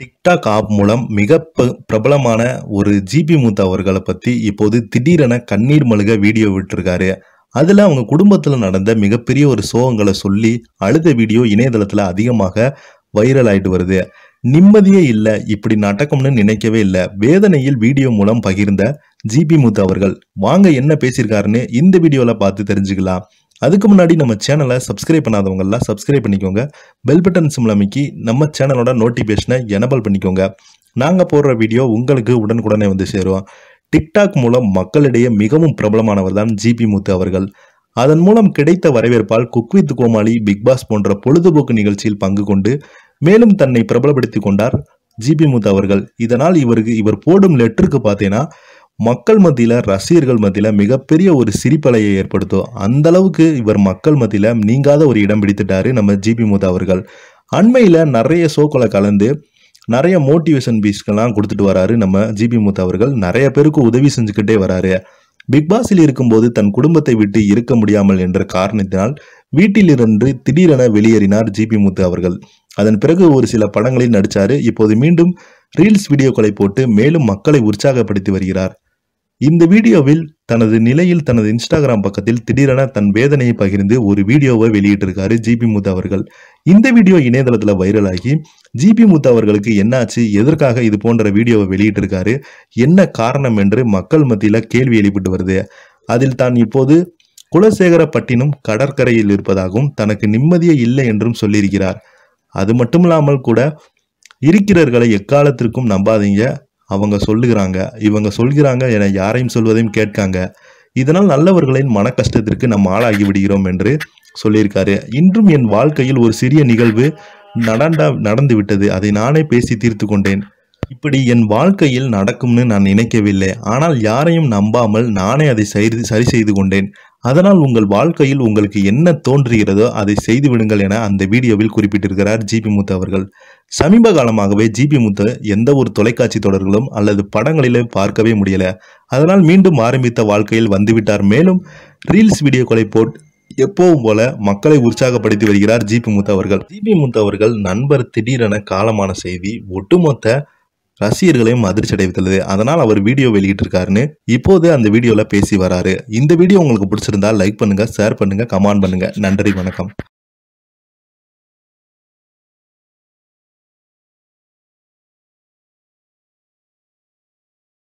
TikTok app மூலம் மிக பிரபலமான ஒரு ஜிபி மூத்த அவர்களை பற்றி இப்போது திடீரென கண்ணீர் மழுக வீடியோ விட்டுருக்காரு அதில் அவங்க குடும்பத்தில் நடந்த மிகப்பெரிய ஒரு சோகங்களை சொல்லி அழுத வீடியோ இணையதளத்தில் அதிகமாக வைரல் ஆகிட்டு வருது நிம்மதியே இல்லை இப்படி நடக்கும்னு நினைக்கவே இல்லை வேதனையில் வீடியோ மூலம் பகிர்ந்த ஜிபி மூத்த அவர்கள் வாங்க என்ன பேசியிருக்காருன்னு இந்த வீடியோவில் பார்த்து தெரிஞ்சுக்கலாம் அதுக்கு முன்னாடி நம்ம சேனலை சப்ஸ்கிரைப் பண்ணாதவங்கெல்லாம் சப்ஸ்கிரைப் பண்ணிக்கோங்க பெல் பட்டன் சிம்லமிக்கி நம்ம சேனலோட நோட்டிஃபிகேஷனை எனபிள் பண்ணிக்கோங்க நாங்கள் போடுற வீடியோ உங்களுக்கு உடனுக்குடனே வந்து சேருவோம் டிக்டாக் மூலம் மக்களிடையே மிகவும் பிரபலமானவர் தான் ஜிபி முத்து அவர்கள் அதன் மூலம் கிடைத்த வரவேற்பால் குக் வித் கோமாளி பிக்பாஸ் போன்ற பொழுதுபோக்கு நிகழ்ச்சியில் பங்கு கொண்டு மேலும் தன்னை பிரபலப்படுத்தி கொண்டார் ஜிபி முத்து அவர்கள் இதனால் இவருக்கு இவர் போடும் லெட்டருக்கு பார்த்தீங்கன்னா மக்கள் மத்தியில் ரசிகர்கள் மத்தியில் மிகப்பெரிய ஒரு சிரிப்பலையை ஏற்படுத்தும் அந்த அளவுக்கு இவர் மக்கள் மத்தியில் நீங்காத ஒரு இடம் பிடித்துட்டாரு நம்ம ஜிபி முதா அவர்கள் அண்மையில் நிறைய ஷோக்களை கலந்து நிறைய மோட்டிவேஷன் பீஸ்கெல்லாம் கொடுத்துட்டு வராரு நம்ம ஜிபி முத்தா அவர்கள் நிறைய பேருக்கு உதவி செஞ்சுக்கிட்டே வராரு பிக் பாஸில் இருக்கும்போது தன் குடும்பத்தை விட்டு இருக்க முடியாமல் என்ற காரணத்தினால் வீட்டிலிருந்து திடீரென வெளியேறினார் ஜிபி முத்து அவர்கள் அதன் பிறகு ஒரு சில படங்களில் நடித்தார் இப்போது மீண்டும் ரீல்ஸ் வீடியோக்களை போட்டு மேலும் மக்களை உற்சாகப்படுத்தி வருகிறார் இந்த வீடியோவில் தனது நிலையில் தனது இன்ஸ்டாகிராம் பக்கத்தில் திடீரென தன் வேதனையை பகிர்ந்து ஒரு வீடியோவை வெளியிட்டிருக்காரு ஜிபி முத்து அவர்கள் இந்த வீடியோ இணையதளத்தில் வைரலாகி ஜிபி முத்து அவர்களுக்கு என்னாச்சு எதற்காக இது போன்ற வீடியோவை வெளியிட்டிருக்காரு என்ன காரணம் என்று மக்கள் மத்தியில் கேள்வி எழுப்பிட்டு வருது அதில் தான் இப்போது குலசேகரப்பட்டினம் கடற்கரையில் இருப்பதாகவும் தனக்கு நிம்மதியே இல்லை என்றும் சொல்லியிருக்கிறார் அது மட்டும் இல்லாமல் கூட இருக்கிறவர்களை எக்காலத்திற்கும் நம்பாதீங்க அவங்க சொல்லுகிறாங்க இவங்க சொல்கிறாங்க என யாரையும் சொல்வதையும் கேட்காங்க இதனால் நல்லவர்களின் மன கஷ்டத்திற்கு நாம் ஆளாகி விடுகிறோம் என்று சொல்லியிருக்காரு இன்றும் என் வாழ்க்கையில் ஒரு சிறிய நிகழ்வு நடந்தா நடந்து விட்டது அதை நானே பேசி தீர்த்து கொண்டேன் இப்படி என் வாழ்க்கையில் நடக்கும்னு நான் நினைக்கவில்லை ஆனால் யாரையும் நம்பாமல் நானே அதை சரி சரி செய்து கொண்டேன் அதனால் உங்கள் வாழ்க்கையில் உங்களுக்கு என்ன தோன்றுகிறதோ அதை செய்து விடுங்கள் என அந்த வீடியோவில் குறிப்பிட்டிருக்கிறார் ஜிபி முத்து அவர்கள் சமீப காலமாகவே ஜிபி முத்து எந்த ஒரு தொலைக்காட்சி தொடர்களும் அல்லது படங்களிலே பார்க்கவே முடியல அதனால் மீண்டும் ஆரம்பித்த வாழ்க்கையில் வந்துவிட்டார் மேலும் ரீல்ஸ் வீடியோக்களை போட் எப்பவும் போல மக்களை உற்சாகப்படுத்தி வருகிறார் ஜிபி முத்து அவர்கள் ஜிபி முத்து அவர்கள் நண்பர் திடீரென காலமான செய்தி ஒட்டுமொத்த ரசிகர்களையும் அதிர்ச்சி அடைவித்துள்ளது அதனால் அவர் வீடியோ வெளியிட்டிருக்காருன்னு இப்போது அந்த வீடியோவில் பேசி வராரு இந்த வீடியோ உங்களுக்கு பிடிச்சிருந்தா லைக் பண்ணுங்க ஷேர் பண்ணுங்க கமெண்ட் பண்ணுங்க நன்றி வணக்கம்